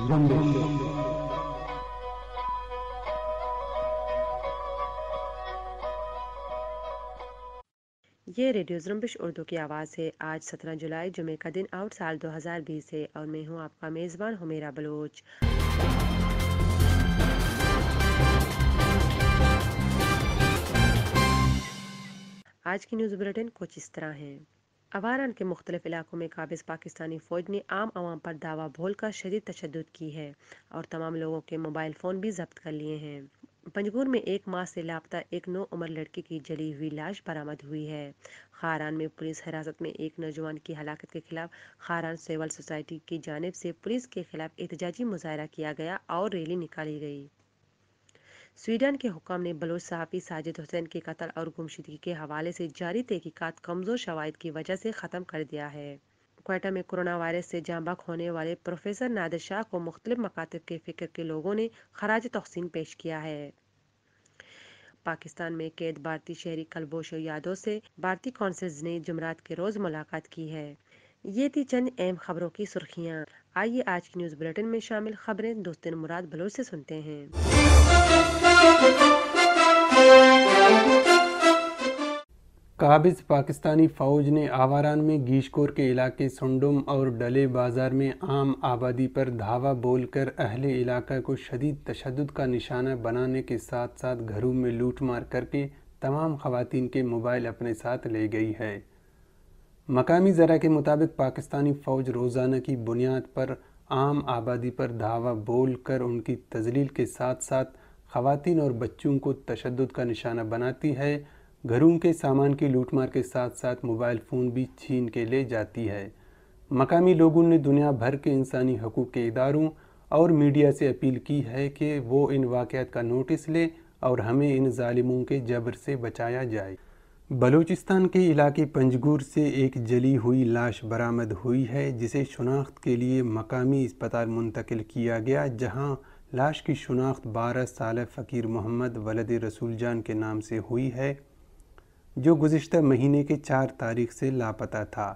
ये रेडियो जुम्बिश उर्दू की आवाज़ है आज 17 जुलाई जुमे का दिन आउट साल 2020 है और मैं हूँ आपका मेज़बान हुमेरा बलोच आज की न्यूज़ बुलेटिन कुछ इस तरह है अवारान के मुख्तलिफ इलाकों में काबिज पाकिस्तानी फौज ने आम आवाम पर दावा भोल कर शदीद तशद की है और तमाम लोगों के मोबाइल फ़ोन भी जब्त कर लिए हैं पंजगूर में एक माह से लापता एक नौ उम्र लड़की की जली हुई लाश बरामद हुई है खारान में पुलिस हिरासत में एक नौजवान की हलाकत के खिलाफ खारान सिविल सोसाइटी की जानब से पुलिस के खिलाफ एहतजाजी मुजाहरा किया गया और रैली निकाली गई स्वीडन के हुक्म ने बलोच सहाफ़ी साजिद हुसैन के कत्ल और गुमशुदगी के हवाले से जारी तहकीकत कमज़ोर शवाद की वजह से ख़त्म कर दिया है क्वेटा में कोरोना वायरस से जामबाग होने वाले प्रोफेसर नादिर शाह को मुख्तलि मकातब के फिक्र के लोगों ने खराज तोहसिन पेश किया है पाकिस्तान में कैद भारतीय शहरी कलबोश यादव से भारतीय कौंसल्स ने जुमरात के रोज़ मुलाकात की है ये थी चंद अहम खबरों की सुर्खियाँ आइए आज की न्यूज़ बुलेटिन में शामिल खबरें दोस्तिन मुराद बलोच से सुनते हैं काबिज पाकिस्तानी फ़ौज ने आवारान में गीशकोर के इलाके सुंडुम और डले बाज़ार में आम आबादी पर धावा बोलकर अहले इलाका को शदीद तशद का निशाना बनाने के साथ साथ घरों में लूट मार करके तमाम खवतिन के मोबाइल अपने साथ ले गई है मकामी ज़रा के मुताबिक पाकिस्तानी फ़ौज रोज़ाना की बुनियाद पर आम आबादी पर धावा बोल कर उनकी तजलील के साथ साथ खातन और बच्चों को तशद का निशाना बनाती है घरों के सामान की लूटमार के साथ साथ मोबाइल फ़ोन भी छीन के ले जाती है मकामी लोगों ने दुनिया भर के इंसानी हकूक़ के इदारों और मीडिया से अपील की है कि वो इन वाक़ात का नोटिस लें और हमें इन ालिमों के जबर से बचाया जाए बलूचिस्तान के इलाके पंजगूर से एक जली हुई लाश बरामद हुई है जिसे शनाख्त के लिए मकामी अस्पताल मुंतकिल किया गया जहां लाश की शनाख्त बारह साल फ़कीर मोहम्मद वलद रसूल जान के नाम से हुई है जो गुज्त महीने के चार तारीख से लापता था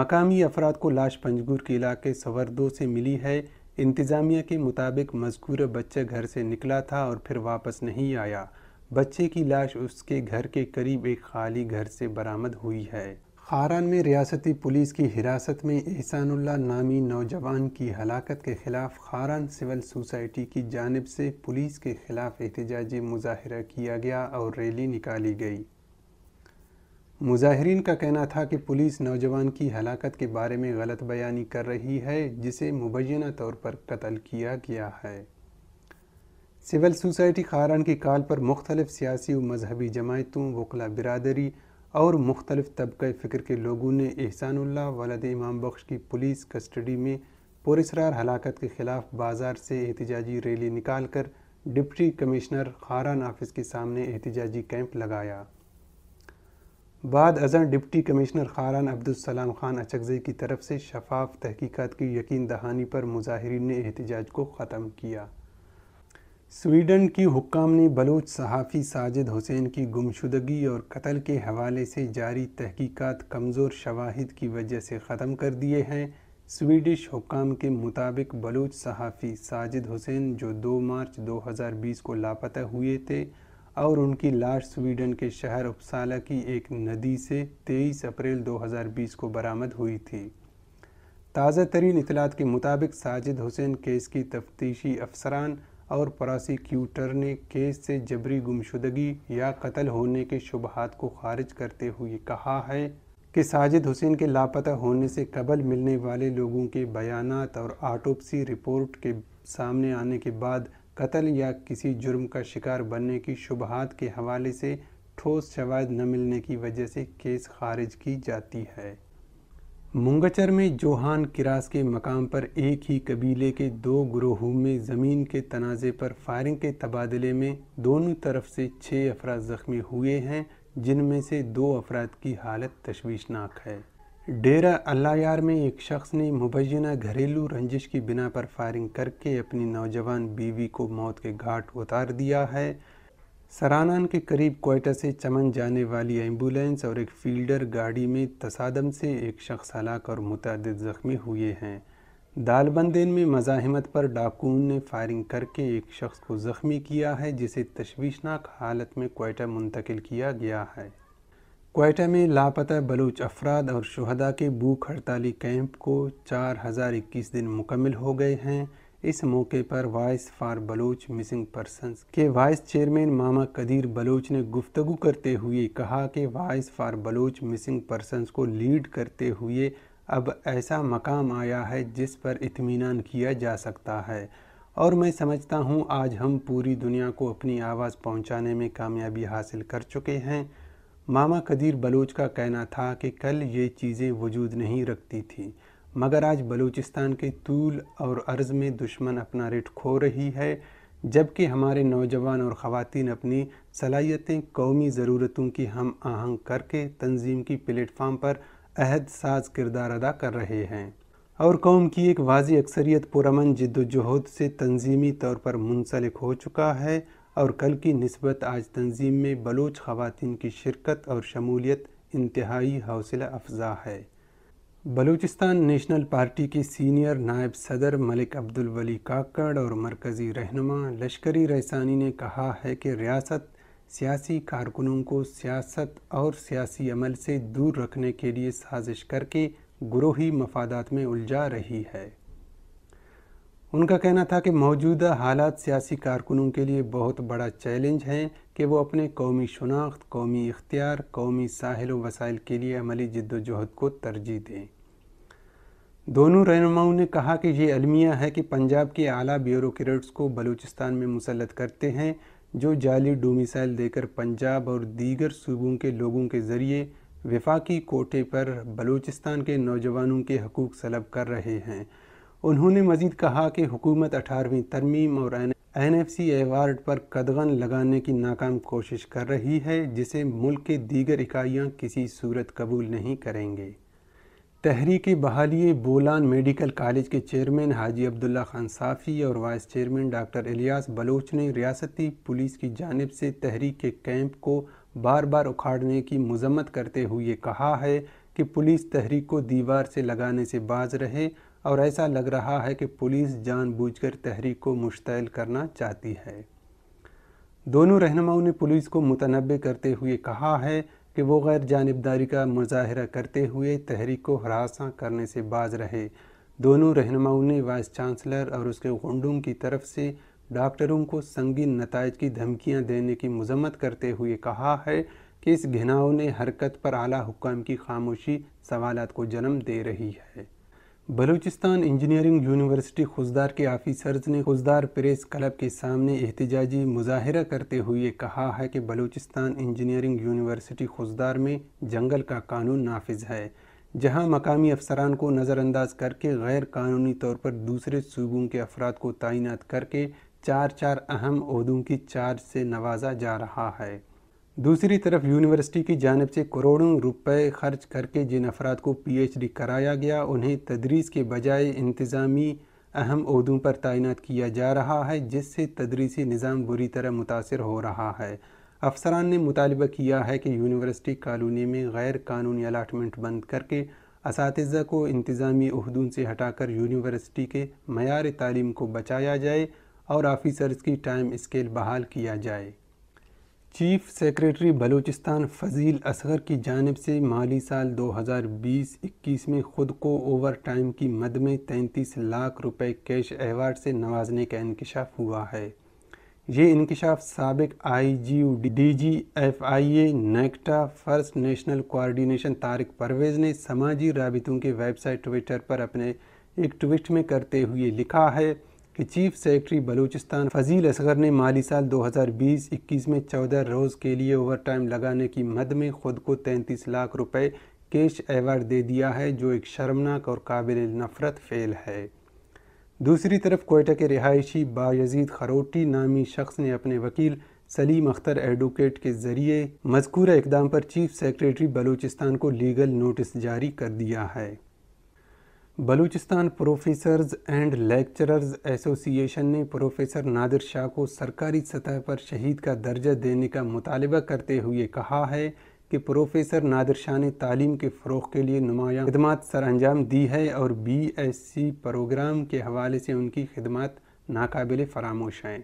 मकामी अफराद को लाश पंजगुर के इलाके सवर्दो से मिली है इंतज़ामिया के मुताबिक मजकूर बच्चा घर से निकला था और फिर वापस नहीं आया बच्चे की लाश उसके घर के करीब एक खाली घर से बरामद हुई है खारान में रियासती पुलिस की हिरासत में एहसानुल्ला नामी नौजवान की हलाकत के ख़िलाफ़ खारान सिविल सोसाइटी की जानब से पुलिस के ख़िलाफ़ एहतजाजी मुजाहरा किया गया और रैली निकाली गई मुजाहरीन का कहना था कि पुलिस नौजवान की हलाकत के बारे में गलत बयानी कर रही है जिसे मुबैना तौर पर कत्ल किया गया है सिविल सोसाइटी खारान के काल पर मुख्तलिफ़ सियासी व मजहबी जमातों वकला बिरादरी और मुख्तलिफ़ तबक़ फ़िक्र के लोगों ने एहसानुल्ला वलद इमाम बख्श की पुलिस कस्टडी में पुरसरार हलाकत के ख़िलाफ़ बाज़ार से एहतजाजी रैली निकाल कर डिप्टी कमिश्नर खारान ऑफिस के सामने एहतजाजी कैंप लगाया बाद अजा डिप्टी कमिश्नर खारान अब्दुलसलाम खान अचगजे की तरफ से शफाफ तहकीक़ात की यकीन दहानी पर मुजाहरीन ने एहतजाज को ख़त्म किया स्वीडन की ने बलूच सहाफ़ी साजिद हुसैन की गुमशुदगी और कत्ल के हवाले से जारी तहकीकात कमज़ोर शवाहिद की वजह से ख़त्म कर दिए हैं स्वीडिश हुकाम के मुताबिक बलूच सहाफ़ी साजिद हुसैन जो 2 मार्च 2020 को लापता हुए थे और उनकी लाश स्वीडन के शहर उपसाला की एक नदी से 23 अप्रैल 2020 को बरामद हुई थी ताज़ा तरीन इतलात के मुताबिक साजिद हुसैन केस की तफ्तीशी अफसरान और प्रोसिक्यूटर ने केस से जबरी गुमशुदगी या कत्ल होने के शुबहात को खारिज करते हुए कहा है कि साजिद हुसैन के लापता होने से कबल मिलने वाले लोगों के बयान और आटोपसी रिपोर्ट के सामने आने के बाद कत्ल या किसी जुर्म का शिकार बनने की शुबहात के हवाले से ठोस शवाद न मिलने की वजह से केस खारिज की जाती है मुंगचर में जोहान किरास के मकाम पर एक ही कबीले के दो ग्रोहों में ज़मीन के तनाज़े पर फायरिंग के तबादले में दोनों तरफ से छः अफराद ज़ख्मी हुए हैं जिनमें से दो अफराद की हालत तशवीशनाक है डेरा अल्लायार में एक शख्स ने मुबैना घरेलू रंजिश की बिना पर फायरिंग करके अपनी नौजवान बीवी को मौत के घाट उतार दिया है सरानान के करीब कोयटा से चमन जाने वाली एम्बुलेंस और एक फील्डर गाड़ी में तसादम से एक शख्स हलाक और मुतद ज़ख्मी हुए हैं दालबंदेन में मज़ाहमत पर डाकून ने फायरिंग करके एक शख्स को ज़ख्मी किया है जिसे तशवीशनाक हालत में कोयटा मुंतकिल किया गया है कोयटा में लापता बलूच अफराद और शहदा के भूख हड़ताली कैंप को चार हज़ार इक्कीस दिन मुकम्मल हो गए हैं इस मौके पर Voice for Baloch Missing Persons के वाइस चेयरमैन मामा कदीर बलोच ने गुफ्तगु करते हुए कहा कि Voice for Baloch Missing Persons को लीड करते हुए अब ऐसा मकाम आया है जिस पर इतमान किया जा सकता है और मैं समझता हूँ आज हम पूरी दुनिया को अपनी आवाज़ पहुँचाने में कामयाबी हासिल कर चुके हैं मामा कदीर बलोच का कहना था कि कल ये चीज़ें वजूद नहीं रखती थी मगर आज बलूचिस्तान के तूल और अर्ज़ में दुश्मन अपना रेट खो रही है जबकि हमारे नौजवान और ख़वान अपनी सलाहियतें कौमी ज़रूरतों की हम आहंग करके तंजीम की प्लेटफार्म पर अहद साज किरदार अदा कर रहे हैं और कौम की एक वाजी अक्सरियत पुरमन जद्दोजहद से तंजीमी तौर पर मुंसलिक हो चुका है और कल की नस्बत आज तंजीम में बलोच खुवान की शिरकत और शमूलियत इंतहाई हौसला अफजा है बलूचिस्तान नेशनल पार्टी के सीनियर नायब सदर मलिक अब्दुल वली काकड़ और मरकज़ी रहनुमा लश्करी रहसानी ने कहा है कि रियासत सियासी कारकुनों को सियासत और सियासी अमल से दूर रखने के लिए साजिश करके गुरोही मफादात में उलझा रही है उनका कहना था कि मौजूदा हालात सियासी कारकुनों के लिए बहुत बड़ा चैलेंज हैं कि वो अपने कौमी शनाख्त कौमी इख्तियार कौमी साहिल वसाइल के लिए अमली जद्दोजहद को तरजीह दें दोनों रहनुमाओं ने कहा कि ये अलमिया है कि पंजाब के आला ब्यूरोट्स को बलूचिस्तान में मुसलत करते हैं जो जाली डोमिसाइल देकर पंजाब और दीगर सूबों के लोगों के ज़रिए विफाकी कोटे पर बलूचिस्तान के नौजवानों के हकूक़ सलब कर रहे हैं उन्होंने मज़ीद कहा कि हुकूमत अठारहवीं तरमीम और सी एवार्ड पर कदगन लगाने की नाकाम कोशिश कर रही है जिसे मुल्क के दीगर इकाइयां किसी सूरत कबूल नहीं करेंगे तहरीक बहाली बोलान मेडिकल कॉलेज के चेयरमैन हाजी अब्दुल्ला खान साफ़ी और vice chairman doctor Ilyas Baloch ने रियासती पुलिस की जानब से तहरीक के कैंप को बार बार उखाड़ने की मजम्मत करते हुए कहा है कि पुलिस तहरीक को दीवार से लगाने से बाज रहे और ऐसा लग रहा है कि पुलिस जानबूझकर तहरीक को मुश्तैल करना चाहती है दोनों रहनुमाओं ने पुलिस को मुतनबे करते हुए कहा है कि वो गैर जानबदारी का मुजाहरा करते हुए तहरीक को हरासा करने से बाज रहे दोनों रहनुमाओं ने वाइस चांसलर और उसके गुंडों की तरफ से डॉक्टरों को संगीन नतज की धमकियां देने की मजम्मत करते हुए कहा है कि इस घनाओं ने हरकत पर आला हुकाम की खामोशी सवालत को जन्म दे रही है बलूचिस्तान इंजीनियरिंग यूनिवर्सिटी खुजदार के आफिसर्स ने खुजदार प्रेस क्लब के सामने एहतजाजी मुजाहरा करते हुए कहा है कि बलूचिस्तान इंजीनियरिंग यूनिवर्सिटी खुजदार में जंगल का कानून नाफिज है जहां मकामी अफसरान को नज़रअंदाज करके गैर कानूनी तौर पर दूसरे सूबों के अफराद को तैनात करके चार चार अहम अहदों की चार्ज से नवाजा जा रहा है दूसरी तरफ यूनिवर्सिटी की जानब से करोड़ों रुपए खर्च करके जिन अफराद को पीएचडी कराया गया उन्हें तदरीस के बजाय इंतज़ामी अहम अहदों पर तैनात किया जा रहा है जिससे तदरीसी निज़ाम बुरी तरह मुतासर हो रहा है अफसरान ने मुतालबा किया है कि यूनिवर्सिटी कॉलोनी में गैर कानूनी अलाटमेंट बंद करके इस को इंतज़ामी अहदों से हटाकर यूनिवर्सिटी के मैार तालीम को बचाया जाए और आफिसर्स की टाइम स्केल बहाल किया जाए चीफ सेक्रेटरी बलूचिस्तान फ़जील असगर की जानब से माली साल 2020-21 में ख़ुद को ओवर टाइम की मद में 33 लाख रुपए कैश एवार्ड से नवाजने का इंकशाफ हुआ है ये इंकशाफ सबक I G U D G F I A NACTA first national coordination Tariq Pervez ने समाजी रबितों के वेबसाइट ट्विटर पर अपने एक ट्वीट में करते हुए लिखा है कि चीफ सेक्रेटरी बलूचिस्तान फजील असगर ने माली साल 2020-21 में 14 रोज़ के लिए ओवर टाइम लगाने की मद में खुद को 33 लाख रुपए कैश एवार्ड दे दिया है जो एक शर्मनाक और काबिल नफरत फेल है दूसरी तरफ कोयटा के रिहायशी बायजीद खरोटी नामी शख्स ने अपने वकील सलीम अख्तर एडवोकेट के ज़रिए मजकूर इकदाम पर चीफ सेक्रेटरी बलूचिस्तान को लीगल नोटिस जारी कर दिया है Balochistan professors and lecturers association ने प्रोफेसर नादिर शाह को सरकारी सतह पर शहीद का दर्जा देने का मुतालबा करते हुए कहा है कि प्रोफेसर नादिर शाह ने तालीम के फ़रोग के लिए नुमाया खदमात अंजाम दी है और बी एस सी प्रोग्राम के हवाले से उनकी खदमात नाकबिल फरामोश हैं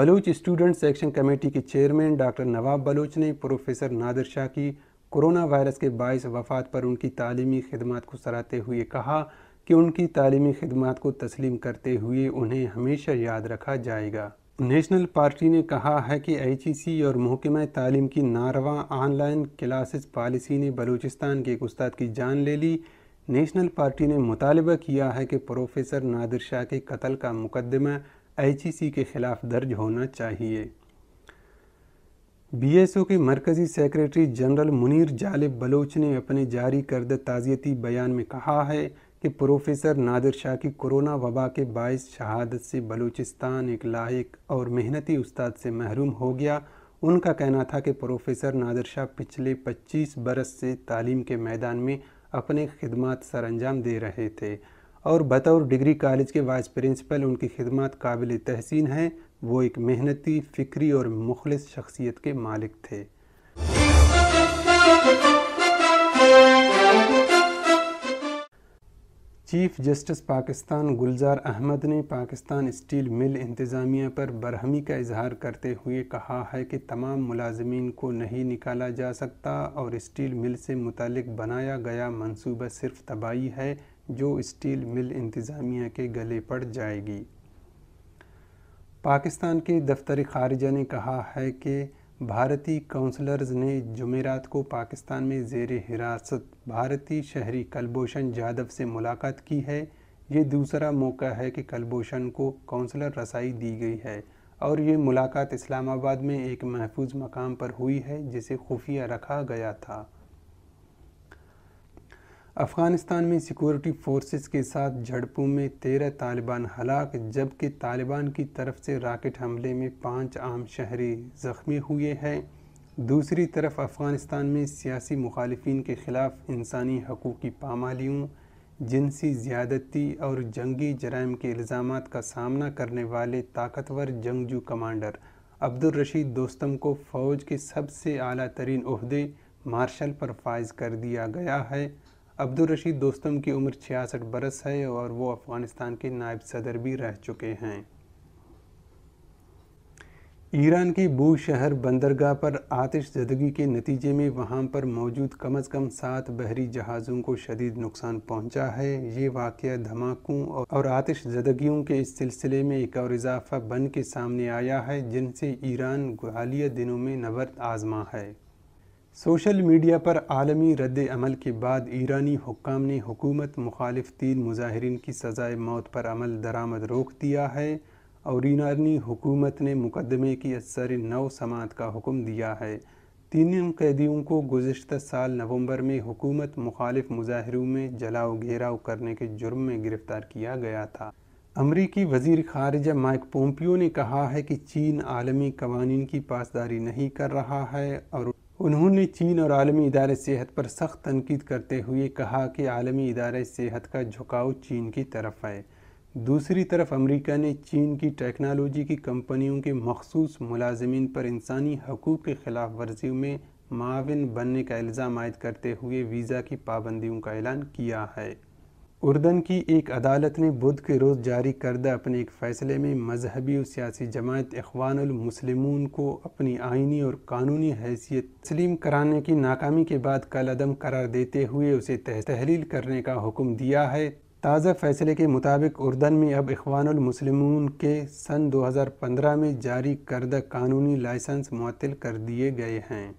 बलूच स्टूडेंट सेक्शन कमेटी के चेयरमैन डॉक्टर नवाब बलूच ने प्रोफेसर नादिर शाह की कोरोना वायरस के बायस वफात पर उनकी तालीमी खदमात को सराहते हुए कहा कि उनकी तालीमी खदमात को तस्लीम करते हुए उन्हें हमेशा याद रखा जाएगा नेशनल पार्टी ने कहा है कि एच और महकमा तालीम की नारवा ऑनलाइन क्लासेस पॉलिसी ने बलूचिस्तान के एक उस्ताद की जान ले ली नेशनल पार्टी ने मुतालबा किया है कि प्रोफेसर नादिर शाह के कत्ल का मुकदमा एच के ख़िलाफ़ दर्ज होना चाहिए बीएसओ के मरकज़ी सेक्रेटरी जनरल मुनीर जालिब बलोच ने अपने जारी करद ताज़ियती बयान में कहा है कि प्रोफेसर नादिर शाह की कोरोना वबा के बायस शहादत से बलूचिस्तान एक लाइक और मेहनती उस्ताद से महरूम हो गया उनका कहना था कि प्रोफेसर नादिर शाह पिछले 25 बरस से तालीम के मैदान में अपने खिदमत सर अंजाम दे रहे थे और बतौर डिग्री कॉलेज के वाइस प्रिंसिपल उनकी खिदमत काबिल तहसीन हैं वो एक मेहनती फ़िक्री और मुखलिस शख्सियत के मालिक थे चीफ जस्टिस पाकिस्तान गुलजार अहमद ने पाकिस्तान स्टील मिल इंतज़ामिया पर बरहमी का इजहार करते हुए कहा है कि तमाम मुलाजमीन को नहीं निकाला जा सकता और स्टील मिल से मुतलक बनाया गया मनसूबा सिर्फ तबाही है जो स्टील मिल इंतज़ामिया के गले पड़ जाएगी पाकिस्तान के दफ्तर खारजा ने कहा है कि भारतीय काउंसलर्स ने जमेरात को पाकिस्तान में जेर हिरासत भारतीय शहरी कलभूषण जाधव से मुलाकात की है ये दूसरा मौका है कि कलभूषण को काउंसलर रसाई दी गई है और ये मुलाकात इस्लामाबाद में एक महफूज मकाम पर हुई है जिसे खुफिया रखा गया था अफ़गानिस्तान में सिक्योरिटी फोर्सेस के साथ झड़पों में तेरह तालिबान हलाक जबकि तालिबान की तरफ से राकेट हमले में पाँच आम शहरी ज़ख्मी हुए हैं दूसरी तरफ अफ़गानिस्तान में सियासी मुखालफन के ख़िलाफ़ इंसानी हकूक़ की पामालियों जिनसी ज़्यादती और जंगी जराइम के इल्ज़ाम का सामना करने वाले ताकतवर जंगजू कमांडर अब्दुल रशीद दोस्तम को फ़ौज के सबसे अली तरीन अहदे मार्शल पर फायज कर दिया गया है अब्दुल रशीद दोस्तम की उम्र छियासठ बरस है और वो अफ़गानिस्तान के नायब सदर भी रह चुके हैं ईरान की बू शहर बंदरगाह पर आतिश जदगी के नतीजे में वहाँ पर मौजूद कम अज़ कम सात बहरी जहाज़ों को शदीद नुकसान पहुँचा है ये वाक़ धमाकों और आतिश जदगियों के इस सिलसिले में एक और इजाफा बन के सामने आया है जिनसे ईरान हालिया दिनों में नबर्द आजमा है सोशल मीडिया पर आलमी रद्द अमल के बाद ईरानी हुकाम ने हुकूमत मुखालिफ तीन मुजाहरीन की सज़ाए मौत पर अमल दरामद रोक दिया है और ईरानी हुकूमत ने मुकदमे की असर नौ समात का हुक्म दिया है तीनों कैदियों को गुजशत साल नवंबर में हुकूमत मुखालिफ मुजाहरों में जलाओ घेराव करने के जुर्म में गिरफ़्तार किया गया था अमरीकी वजीर खारजा माइक पोम्पियो ने कहा है कि चीन आलमी कवानीन की पासदारी नहीं कर रहा है और उन्होंने चीन और आलमी इदार सेहत पर सख्त तनकीद करते हुए कहा कि आलमी इदार सेहत का झुकाव चीन की तरफ है दूसरी तरफ अमेरिका ने चीन की टेक्नोलॉजी की कंपनियों के मखसूस मुलाजमीन पर इंसानी हकूक़ के ख़िलाफ़ वर्जियों में माविन बनने का इल्ज़ाम आयद करते हुए वीज़ा की पाबंदियों का ऐलान किया है उर्दन की एक अदालत ने बुध के रोज़ जारी करदा अपने एक फ़ैसले में मजहबी और सियासी जमात इखवानमसलमून को अपनी आइनी और कानूनी हैसियत तस्लीम कराने की नाकामी के बाद कल अदम करार देते हुए उसे तहलील करने का हुक्म दिया है ताज़ा फैसले के मुताबिक उर्दन में अब अखवानमसलम के सन 2015 में जारी करदा कानूनी लाइसेंस मतल कर दिए गए हैं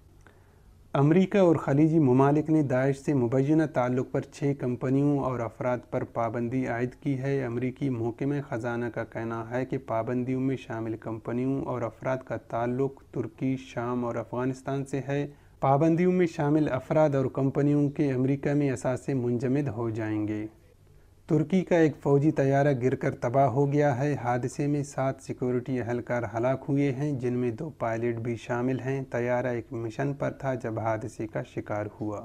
अमरीका और खलीजी ममालिक ने दाइश से मुबैना ताल्लुक़ पर छः कंपनियों और अफराद पर पाबंदी आयद की है अमरीकी महकमे ख़जाना का कहना है कि पाबंदियों में शामिल कंपनियों और अफराद का ताल्लुक़ तुर्की शाम और अफ़गानिस्तान से है पाबंदियों में शामिल अफराद और कंपनियों के अमरीका में असासे मुंजमद हो जाएंगे तुर्की का एक फौजी तैयारा गिरकर तबाह हो गया है हादसे में सात सिक्योरिटी अहलकार हलाक हुए हैं जिनमें दो पायलट भी शामिल हैं तैयारा एक मिशन पर था जब हादसे का शिकार हुआ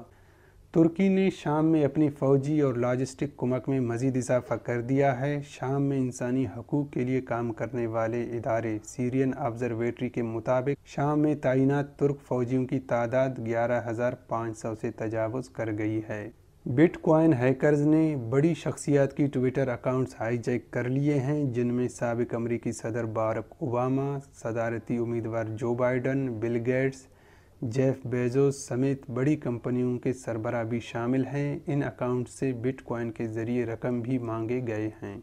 तुर्की ने शाम में अपनी फौजी और लॉजिस्टिक कुमक में मजीद इजाफा कर दिया है शाम में इंसानी हकूक़ के लिए काम करने वाले इदारे सीरियन ऑब्जरवेटरी के मुताबिक शाम में तैनात तुर्क फौजियों की तादाद ग्यारह हज़ार पाँच सौ से तजावज़ कर गई है बिटकॉइन हैकर्स ने बड़ी शख्सियात की ट्विटर अकाउंट्स हाईजैक कर लिए हैं जिनमें सबक अमरीकी सदर बारक ओबामा सदारती उम्मीदवार Joe Biden Bill Gates Jeff Bezos समेत बड़ी कंपनियों के सरबरा भी शामिल हैं इन अकाउंट से बिटकॉइन के ज़रिए रकम भी मांगे गए हैं